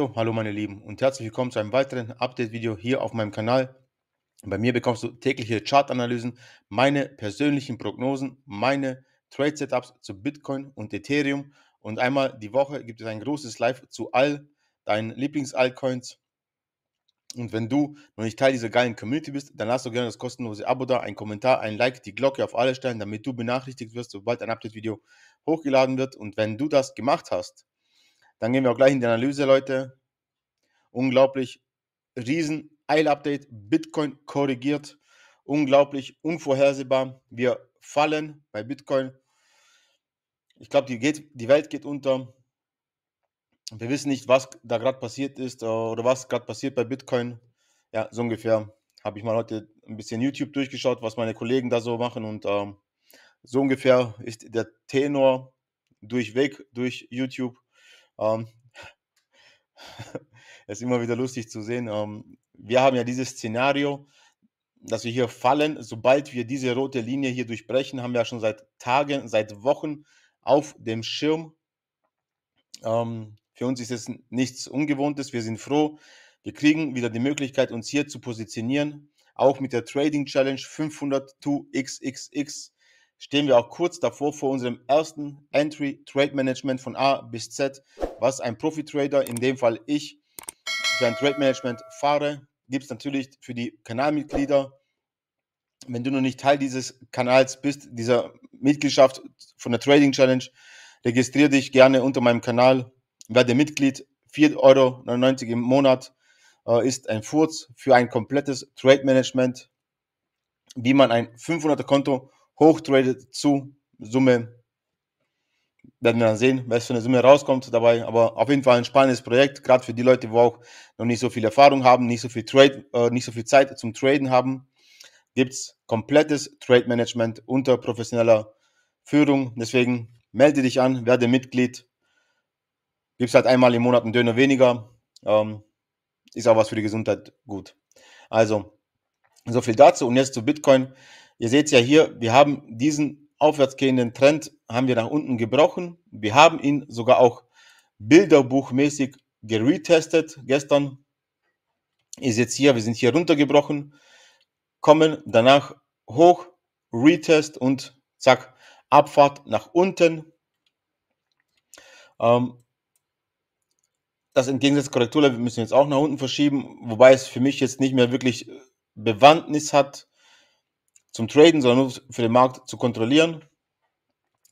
So, hallo meine Lieben und herzlich willkommen zu einem weiteren Update-Video hier auf meinem Kanal. Bei mir bekommst du tägliche Chartanalysen, meine persönlichen Prognosen, meine Trade-Setups zu Bitcoin und Ethereum und einmal die Woche gibt es ein großes Live zu all deinen Lieblings-Altcoins. Und wenn du noch nicht Teil dieser geilen Community bist, dann lass doch gerne das kostenlose Abo da, einen Kommentar, ein Like, die Glocke auf alle stellen, damit du benachrichtigt wirst, sobald ein Update-Video hochgeladen wird. Und wenn du das gemacht hast, dann gehen wir auch gleich in die Analyse, Leute. Unglaublich. Riesen Eil-Update. Bitcoin korrigiert. Unglaublich unvorhersehbar. Wir fallen bei Bitcoin. Ich glaube, die, die Welt geht unter. Wir wissen nicht, was da gerade passiert ist äh, oder was gerade passiert bei Bitcoin. Ja, so ungefähr habe ich mal heute ein bisschen YouTube durchgeschaut, was meine Kollegen da so machen. Und ähm, so ungefähr ist der Tenor durchweg durch YouTube. Ähm, das ist immer wieder lustig zu sehen. Ähm, wir haben ja dieses Szenario, dass wir hier fallen. Sobald wir diese rote Linie hier durchbrechen, haben wir ja schon seit Tagen, seit Wochen auf dem Schirm. Ähm, für uns ist es nichts Ungewohntes. Wir sind froh. Wir kriegen wieder die Möglichkeit, uns hier zu positionieren. Auch mit der Trading Challenge 500-2XXX stehen wir auch kurz davor vor unserem ersten Entry Trade Management von A bis Z, was ein Profi-Trader, in dem Fall ich, sein Trade-Management fahre, gibt es natürlich für die Kanalmitglieder, wenn du noch nicht Teil dieses Kanals bist, dieser Mitgliedschaft von der Trading Challenge, registriere dich gerne unter meinem Kanal, werde Mitglied, 4,99 Euro im Monat äh, ist ein Furz für ein komplettes Trade-Management, wie man ein 500er-Konto hochtradet zu Summe werden wir dann sehen, was für eine Summe rauskommt dabei. Aber auf jeden Fall ein spannendes Projekt, gerade für die Leute, die auch noch nicht so viel Erfahrung haben, nicht so viel, Trade, äh, nicht so viel Zeit zum Traden haben. Gibt es komplettes Trade Management unter professioneller Führung. Deswegen melde dich an, werde Mitglied. Gibt es halt einmal im Monat einen Döner weniger. Ähm, ist auch was für die Gesundheit gut. Also, so viel dazu. Und jetzt zu Bitcoin. Ihr seht ja hier, wir haben diesen aufwärtsgehenden Trend haben wir nach unten gebrochen. Wir haben ihn sogar auch bilderbuchmäßig geretestet. Gestern ist jetzt hier, wir sind hier runtergebrochen, kommen danach hoch, Retest und zack, Abfahrt nach unten. Ähm, das Entgegengesetz Korrekturlevel müssen wir jetzt auch nach unten verschieben, wobei es für mich jetzt nicht mehr wirklich Bewandtnis hat zum Traden, sondern nur für den Markt zu kontrollieren.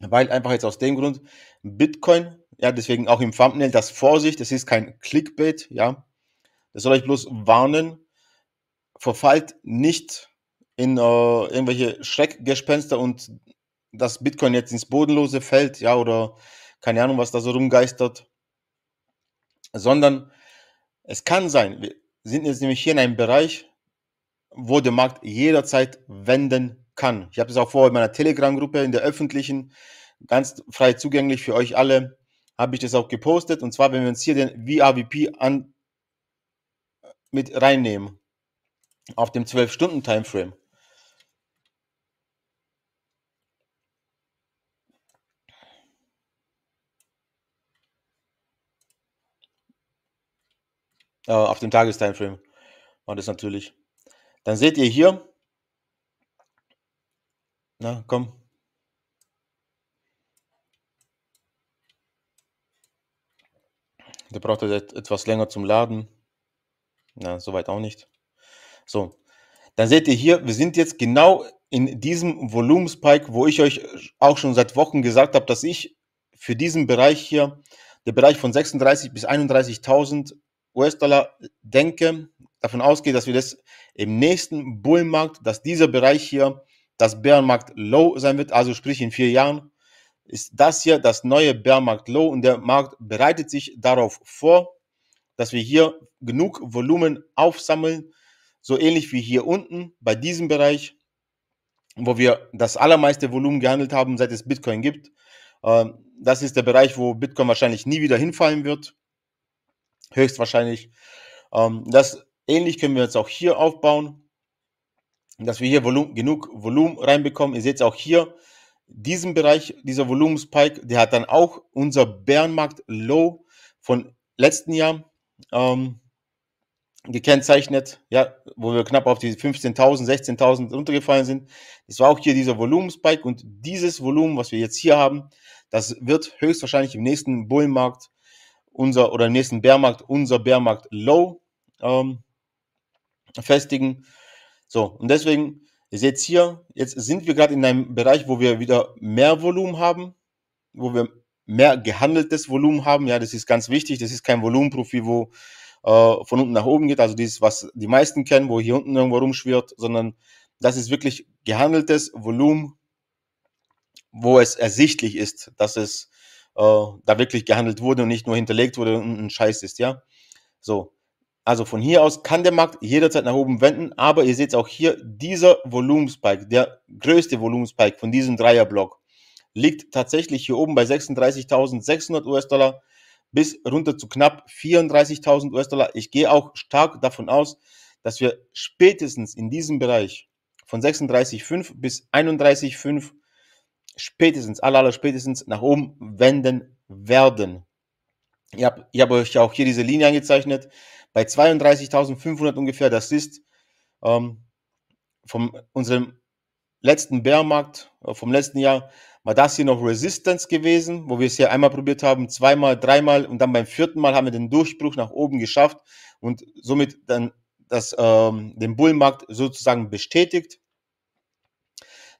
Weil einfach jetzt aus dem Grund Bitcoin, ja, deswegen auch im Thumbnail das Vorsicht, das ist kein Clickbait, ja. Das soll euch bloß warnen, verfallt nicht in äh, irgendwelche Schreckgespenster und dass Bitcoin jetzt ins Bodenlose fällt, ja, oder keine Ahnung, was da so rumgeistert, sondern es kann sein, wir sind jetzt nämlich hier in einem Bereich, wo der Markt jederzeit wenden kann. Ich habe es auch vorher in meiner Telegram-Gruppe, in der öffentlichen, ganz frei zugänglich für euch alle, habe ich das auch gepostet. Und zwar, wenn wir uns hier den VRVP an, mit reinnehmen, auf dem 12-Stunden-Timeframe. Äh, auf dem Tagestimeframe war das natürlich. Dann seht ihr hier, na komm, der braucht also etwas länger zum Laden, na, soweit auch nicht. So, dann seht ihr hier, wir sind jetzt genau in diesem Volumenspike, wo ich euch auch schon seit Wochen gesagt habe, dass ich für diesen Bereich hier, der Bereich von 36.000 bis 31.000 US-Dollar denke, davon ausgehe, dass wir das im nächsten Bullenmarkt, dass dieser Bereich hier, das Bärenmarkt Low sein wird, also sprich in vier Jahren, ist das hier das neue Bärenmarkt Low und der Markt bereitet sich darauf vor, dass wir hier genug Volumen aufsammeln, so ähnlich wie hier unten bei diesem Bereich, wo wir das allermeiste Volumen gehandelt haben, seit es Bitcoin gibt. Ähm, das ist der Bereich, wo Bitcoin wahrscheinlich nie wieder hinfallen wird, höchstwahrscheinlich. Ähm, das Ähnlich können wir jetzt auch hier aufbauen, dass wir hier Volumen, genug Volumen reinbekommen. Ihr seht es auch hier, diesen Bereich, dieser Volumenspike, der hat dann auch unser Bärenmarkt Low von letzten Jahr ähm, gekennzeichnet, ja, wo wir knapp auf die 15.000, 16.000 runtergefallen sind. Das war auch hier dieser Volumenspike und dieses Volumen, was wir jetzt hier haben, das wird höchstwahrscheinlich im nächsten Bullmarkt unser oder im nächsten Bärmarkt unser Bärmarkt Low ähm, festigen. So, und deswegen, ihr seht hier, jetzt sind wir gerade in einem Bereich, wo wir wieder mehr Volumen haben, wo wir mehr gehandeltes Volumen haben. Ja, das ist ganz wichtig. Das ist kein Volumenprofil, wo äh, von unten nach oben geht, also dieses, was die meisten kennen, wo hier unten irgendwo rumschwirrt, sondern das ist wirklich gehandeltes Volumen, wo es ersichtlich ist, dass es äh, da wirklich gehandelt wurde und nicht nur hinterlegt wurde und ein Scheiß ist, ja. So. Also von hier aus kann der Markt jederzeit nach oben wenden, aber ihr seht es auch hier, dieser Volumenspike, der größte Volumenspike von diesem Dreierblock, liegt tatsächlich hier oben bei 36.600 US-Dollar bis runter zu knapp 34.000 US-Dollar. Ich gehe auch stark davon aus, dass wir spätestens in diesem Bereich von 36,5 bis 31,5 spätestens, aller, aller spätestens nach oben wenden werden. Ihr habt, ich habe euch auch hier diese Linie angezeichnet bei 32.500 ungefähr. Das ist ähm, von unserem letzten Bärmarkt, äh, vom letzten Jahr, war das hier noch Resistance gewesen, wo wir es hier einmal probiert haben, zweimal, dreimal und dann beim vierten Mal haben wir den Durchbruch nach oben geschafft und somit dann das, ähm, den Bullmarkt sozusagen bestätigt.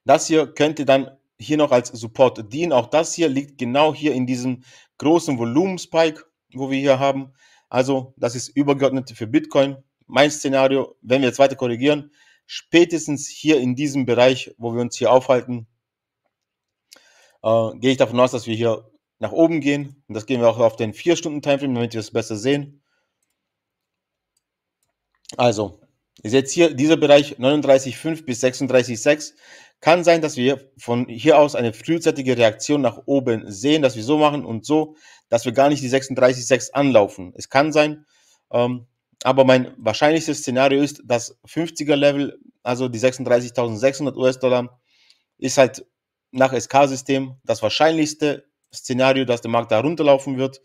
Das hier könnte dann hier noch als Support dienen. Auch das hier liegt genau hier in diesem großen Volumenspike, wo wir hier haben. Also das ist übergeordnet für Bitcoin. Mein Szenario, wenn wir jetzt weiter korrigieren, spätestens hier in diesem Bereich, wo wir uns hier aufhalten, äh, gehe ich davon aus, dass wir hier nach oben gehen. Und das gehen wir auch auf den 4-Stunden-Timeframe, damit wir es besser sehen. Also, ihr seht hier, dieser Bereich 39,5 bis 36,6 kann sein, dass wir von hier aus eine frühzeitige Reaktion nach oben sehen, dass wir so machen und so, dass wir gar nicht die 36,6 anlaufen. Es kann sein, ähm, aber mein wahrscheinlichstes Szenario ist, das 50er-Level, also die 36.600 US-Dollar, ist halt nach SK-System das wahrscheinlichste Szenario, dass der Markt da runterlaufen wird.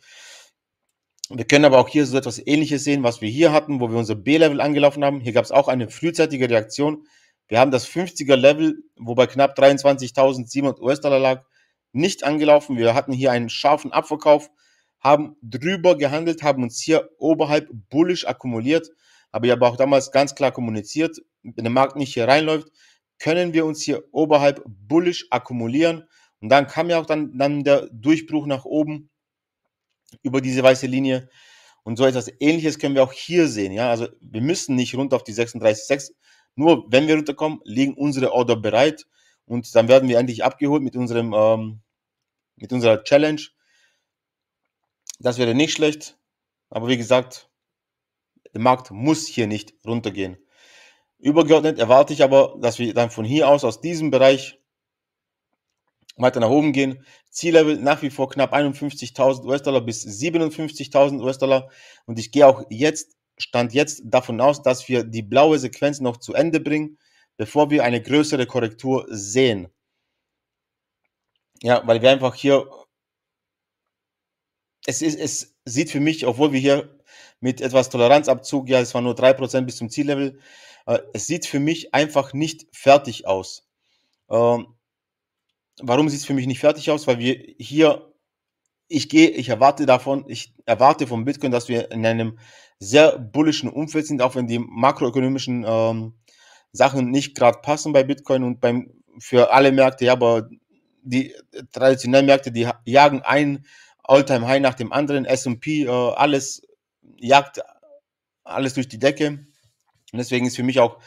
Wir können aber auch hier so etwas Ähnliches sehen, was wir hier hatten, wo wir unser B-Level angelaufen haben. Hier gab es auch eine frühzeitige Reaktion wir haben das 50er-Level, wobei knapp 23.700 US-Dollar lag, nicht angelaufen. Wir hatten hier einen scharfen Abverkauf, haben drüber gehandelt, haben uns hier oberhalb bullisch akkumuliert. Aber ich habe auch damals ganz klar kommuniziert, wenn der Markt nicht hier reinläuft, können wir uns hier oberhalb bullisch akkumulieren. Und dann kam ja auch dann, dann der Durchbruch nach oben über diese weiße Linie. Und so etwas Ähnliches können wir auch hier sehen. Ja? Also wir müssen nicht runter auf die 36,6 nur wenn wir runterkommen, liegen unsere Order bereit und dann werden wir endlich abgeholt mit, unserem, ähm, mit unserer Challenge. Das wäre nicht schlecht, aber wie gesagt, der Markt muss hier nicht runtergehen. Übergeordnet erwarte ich aber, dass wir dann von hier aus, aus diesem Bereich, weiter nach oben gehen. Ziellevel nach wie vor knapp 51.000 US-Dollar bis 57.000 US-Dollar. Und ich gehe auch jetzt Stand jetzt davon aus, dass wir die blaue Sequenz noch zu Ende bringen, bevor wir eine größere Korrektur sehen. Ja, weil wir einfach hier. Es, ist, es sieht für mich, obwohl wir hier mit etwas Toleranzabzug, ja, es war nur 3% bis zum Ziellevel, äh, es sieht für mich einfach nicht fertig aus. Ähm, warum sieht es für mich nicht fertig aus? Weil wir hier ich gehe, ich erwarte davon, ich erwarte vom Bitcoin, dass wir in einem sehr bullischen Umfeld sind, auch wenn die makroökonomischen ähm, Sachen nicht gerade passen bei Bitcoin und beim für alle Märkte, ja, aber die traditionellen Märkte, die jagen ein Alltime High nach dem anderen, S&P, äh, alles jagt alles durch die Decke. Und deswegen ist für mich auch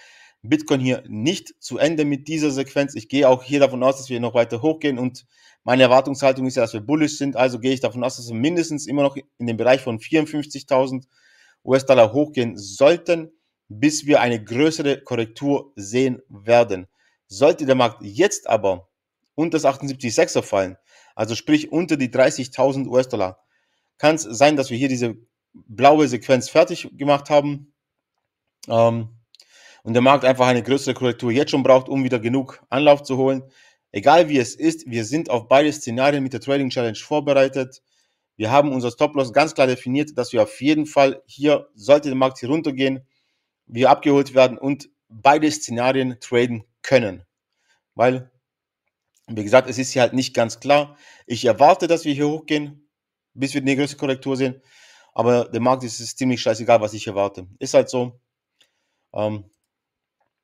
Bitcoin hier nicht zu Ende mit dieser Sequenz. Ich gehe auch hier davon aus, dass wir noch weiter hochgehen und meine Erwartungshaltung ist ja, dass wir bullish sind, also gehe ich davon aus, dass wir mindestens immer noch in den Bereich von 54.000 US-Dollar hochgehen sollten, bis wir eine größere Korrektur sehen werden. Sollte der Markt jetzt aber unter das 78,6er fallen, also sprich unter die 30.000 US-Dollar, kann es sein, dass wir hier diese blaue Sequenz fertig gemacht haben ähm, und der Markt einfach eine größere Korrektur jetzt schon braucht, um wieder genug Anlauf zu holen, Egal wie es ist, wir sind auf beide Szenarien mit der Trading Challenge vorbereitet. Wir haben unser Stop-Loss ganz klar definiert, dass wir auf jeden Fall hier, sollte der Markt hier runtergehen, wir abgeholt werden und beide Szenarien traden können. Weil, wie gesagt, es ist hier halt nicht ganz klar. Ich erwarte, dass wir hier hochgehen, bis wir die größte Korrektur sehen. Aber der Markt ist, ist ziemlich scheißegal, was ich erwarte. Ist halt so. Ähm,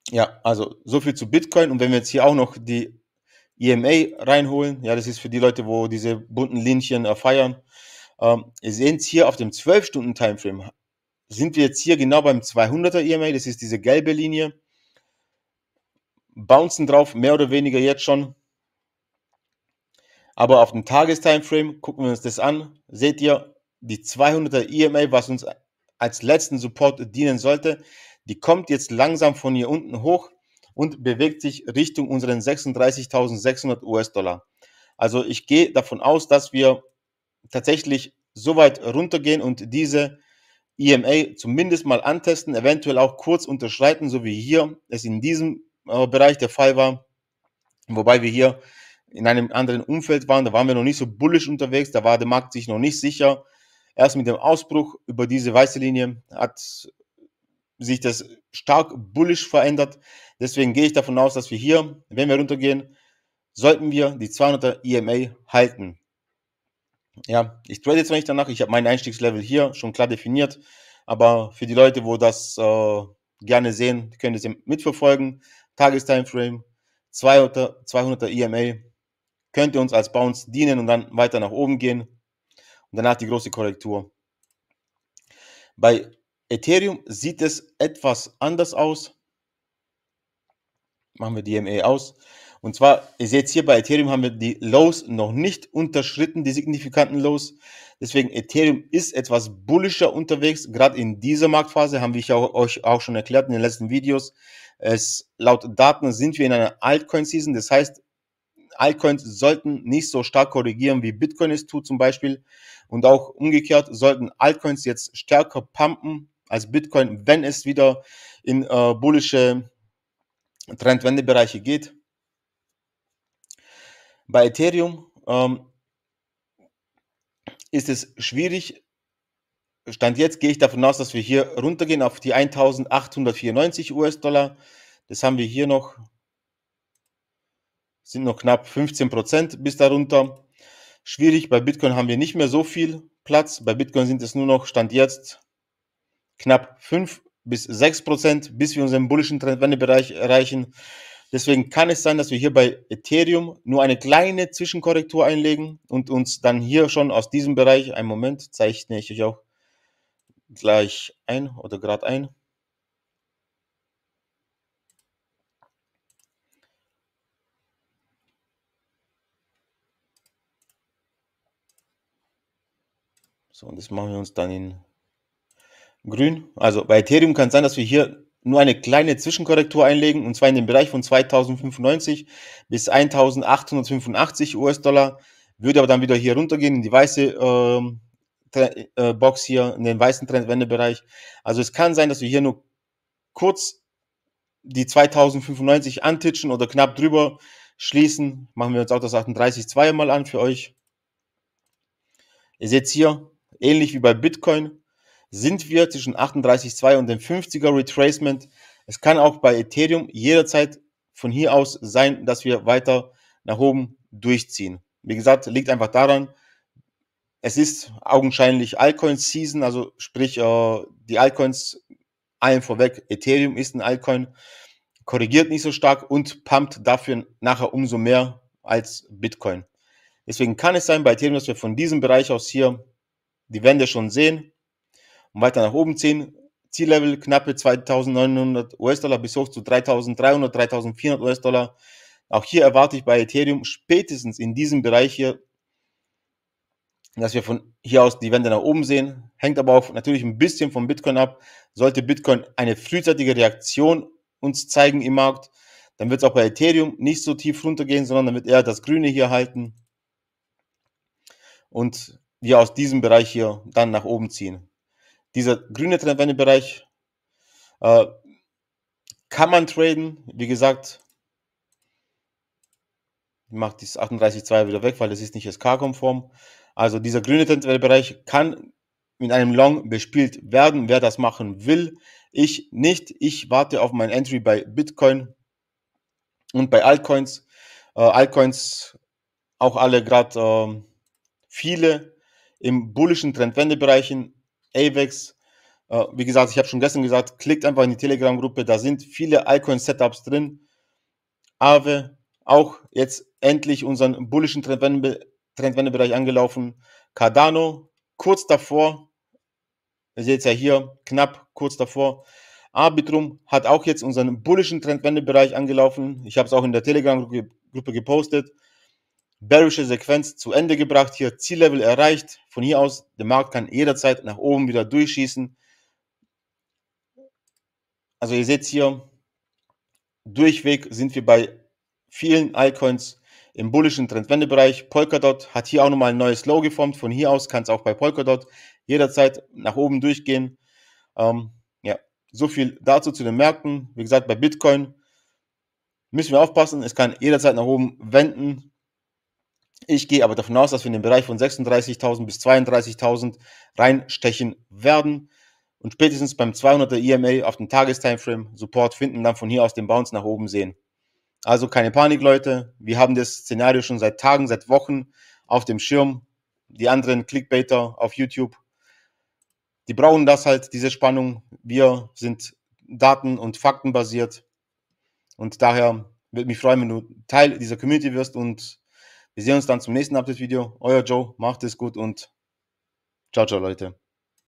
ja, also so viel zu Bitcoin. Und wenn wir jetzt hier auch noch die EMA reinholen. Ja, das ist für die Leute, wo diese bunten Linchen äh, feiern. Ähm, ihr seht es hier auf dem 12-Stunden-Timeframe. Sind wir jetzt hier genau beim 200er EMA, das ist diese gelbe Linie. Bouncen drauf, mehr oder weniger jetzt schon. Aber auf dem Tagestimeframe gucken wir uns das an. Seht ihr, die 200er EMA, was uns als letzten Support dienen sollte, die kommt jetzt langsam von hier unten hoch und bewegt sich Richtung unseren 36.600 US-Dollar. Also ich gehe davon aus, dass wir tatsächlich so weit runtergehen und diese EMA zumindest mal antesten, eventuell auch kurz unterschreiten, so wie hier es in diesem äh, Bereich der Fall war. Wobei wir hier in einem anderen Umfeld waren, da waren wir noch nicht so bullisch unterwegs, da war der Markt sich noch nicht sicher. Erst mit dem Ausbruch über diese weiße Linie hat sich das stark bullisch verändert. Deswegen gehe ich davon aus, dass wir hier, wenn wir runtergehen, sollten wir die 200er EMA halten. Ja, ich trade jetzt nicht danach. Ich habe mein Einstiegslevel hier schon klar definiert. Aber für die Leute, wo das äh, gerne sehen, können das mitverfolgen. Tagestimeframe, 200, 200er EMA. Könnte uns als Bounce dienen und dann weiter nach oben gehen. Und danach die große Korrektur. Bei Ethereum sieht es etwas anders aus. Machen wir DMA aus. Und zwar, ihr seht hier bei Ethereum haben wir die Lows noch nicht unterschritten, die signifikanten Lows. Deswegen Ethereum ist etwas bullischer unterwegs. Gerade in dieser Marktphase haben wir euch auch schon erklärt in den letzten Videos. Es, laut Daten sind wir in einer Altcoin-Season. Das heißt, Altcoins sollten nicht so stark korrigieren, wie Bitcoin es tut zum Beispiel. Und auch umgekehrt sollten Altcoins jetzt stärker pumpen, als Bitcoin, wenn es wieder in äh, bullische Trendwendebereiche geht. Bei Ethereum ähm, ist es schwierig. Stand jetzt gehe ich davon aus, dass wir hier runtergehen auf die 1894 US-Dollar. Das haben wir hier noch. Sind noch knapp 15 Prozent bis darunter. Schwierig. Bei Bitcoin haben wir nicht mehr so viel Platz. Bei Bitcoin sind es nur noch Stand jetzt knapp 5 bis 6 Prozent, bis wir unseren bullischen Trendwendebereich erreichen. Deswegen kann es sein, dass wir hier bei Ethereum nur eine kleine Zwischenkorrektur einlegen und uns dann hier schon aus diesem Bereich, einen Moment, zeichne ich euch auch gleich ein oder gerade ein. So, und das machen wir uns dann in Grün. Also bei Ethereum kann es sein, dass wir hier nur eine kleine Zwischenkorrektur einlegen, und zwar in den Bereich von 2095 bis 1885 US-Dollar, würde aber dann wieder hier runtergehen in die weiße äh, äh, Box hier, in den weißen Trendwendebereich. Also es kann sein, dass wir hier nur kurz die 2095 antitschen oder knapp drüber schließen. Machen wir uns auch das 38.2 mal an für euch. Ihr seht hier, ähnlich wie bei Bitcoin, sind wir zwischen 38.2 und dem 50er Retracement. Es kann auch bei Ethereum jederzeit von hier aus sein, dass wir weiter nach oben durchziehen. Wie gesagt, liegt einfach daran, es ist augenscheinlich Altcoin-Season, also sprich äh, die Altcoins allen vorweg. Ethereum ist ein Altcoin, korrigiert nicht so stark und pumpt dafür nachher umso mehr als Bitcoin. Deswegen kann es sein bei Ethereum, dass wir von diesem Bereich aus hier die Wende schon sehen und weiter nach oben ziehen. Ziellevel knappe 2900 US-Dollar bis hoch zu 3300, 3400 US-Dollar. Auch hier erwarte ich bei Ethereum spätestens in diesem Bereich hier, dass wir von hier aus die Wände nach oben sehen. Hängt aber auch natürlich ein bisschen vom Bitcoin ab. Sollte Bitcoin eine frühzeitige Reaktion uns zeigen im Markt, dann wird es auch bei Ethereum nicht so tief runtergehen, sondern dann wird eher das Grüne hier halten und wir aus diesem Bereich hier dann nach oben ziehen dieser grüne Trendwendebereich äh, kann man traden. Wie gesagt, ich mache dieses 38.2 wieder weg, weil das ist nicht SK-konform. Also dieser grüne Trendwendebereich kann mit einem Long bespielt werden, wer das machen will. Ich nicht. Ich warte auf mein Entry bei Bitcoin und bei Altcoins. Äh, Altcoins auch alle gerade äh, viele im bullischen Trendwendebereichen AVEX. Äh, wie gesagt, ich habe schon gestern gesagt, klickt einfach in die Telegram-Gruppe, da sind viele Icon-Setups drin. Aave, auch jetzt endlich unseren bullischen Trendwendebereich angelaufen. Cardano, kurz davor, ihr seht es ja hier, knapp kurz davor. Arbitrum hat auch jetzt unseren bullischen Trendwendebereich angelaufen. Ich habe es auch in der Telegram-Gruppe gepostet. Bearische Sequenz zu Ende gebracht, hier Ziellevel erreicht von hier aus, der Markt kann jederzeit nach oben wieder durchschießen. Also ihr seht hier, durchweg sind wir bei vielen Altcoins im bullischen Trendwendebereich. Polkadot hat hier auch nochmal ein neues Low geformt. Von hier aus kann es auch bei Polkadot jederzeit nach oben durchgehen. Ähm, ja, so viel dazu zu den Märkten. Wie gesagt, bei Bitcoin müssen wir aufpassen. Es kann jederzeit nach oben wenden. Ich gehe aber davon aus, dass wir in den Bereich von 36.000 bis 32.000 reinstechen werden und spätestens beim 200er EMA auf dem Tagestimeframe Support finden, dann von hier aus den Bounce nach oben sehen. Also keine Panik, Leute. Wir haben das Szenario schon seit Tagen, seit Wochen auf dem Schirm. Die anderen Clickbaiter auf YouTube, die brauchen das halt, diese Spannung. Wir sind daten- und faktenbasiert. Und daher würde mich freuen, wenn du Teil dieser Community wirst und wir sehen uns dann zum nächsten Update-Video. Euer Joe, macht es gut und ciao, ciao, Leute.